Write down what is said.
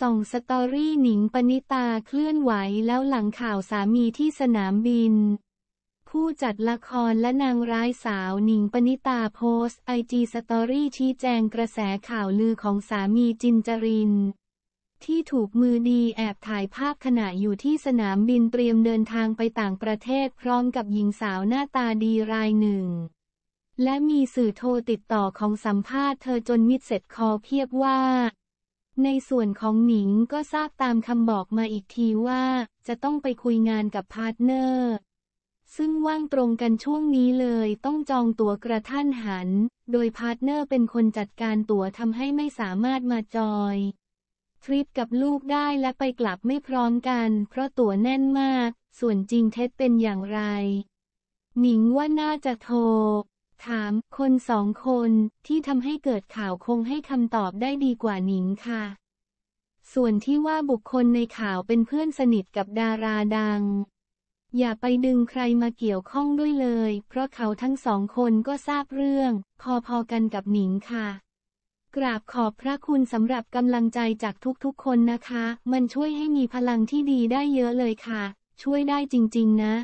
ส่องสตอรี่หนิงปณิตาเคลื่อนไหวแล้วหลังข่าวสามีที่สนามบิน ผู้จัดละครและนางร้ายสาวหนิงปณิตาโพสไอจีสตอรี่ชี้แจงกระแสข่าวลือของสามีจินจริน ที่ถูกมือดีแอบถ่ายภาพขณะอยู่ที่สนามบินเตรียมเดินทางไปต่างประเทศพร้อมกับหญิงสาวหน้าตาดีรายหนึ่ง และมีสื่อโทรติดต่อของสัมภาษณ์เธอจนมิดเสร็จคอเพียบว่าในส่วนของหนิงก็ทราบตามคำบอกมาอีกทีว่า จะต้องไปคุยงานกับพาร์ทเนอร์ ซึ่งว่างตรงกันช่วงนี้เลย ต้องจองตั๋วกระท่านหัน โดยพาร์ทเนอร์เป็นคนจัดการตั๋วทำให้ไม่สามารถมาจอย ทริปกับลูกได้และไปกลับไม่พร้อมกัน เพราะตั๋วแน่นมาก ส่วนจริงเท็จเป็นอย่างไร หนิงว่าน่าจะโทรถามคนสองคนที่ทำให้เกิดข่าวคงให้คำตอบได้ดีกว่าหนิงค่ะ ส่วนที่ว่าบุคคลในข่าวเป็นเพื่อนสนิทกับดาราดัง อย่าไปดึงใครมาเกี่ยวข้องด้วยเลย เพราะเขาทั้งสองคนก็ทราบเรื่องพอๆกันกับหนิงค่ะ กราบขอบพระคุณสำหรับกำลังใจจากทุกๆคนนะคะ มันช่วยให้มีพลังที่ดีได้เยอะเลยค่ะ ช่วยได้จริงๆนะ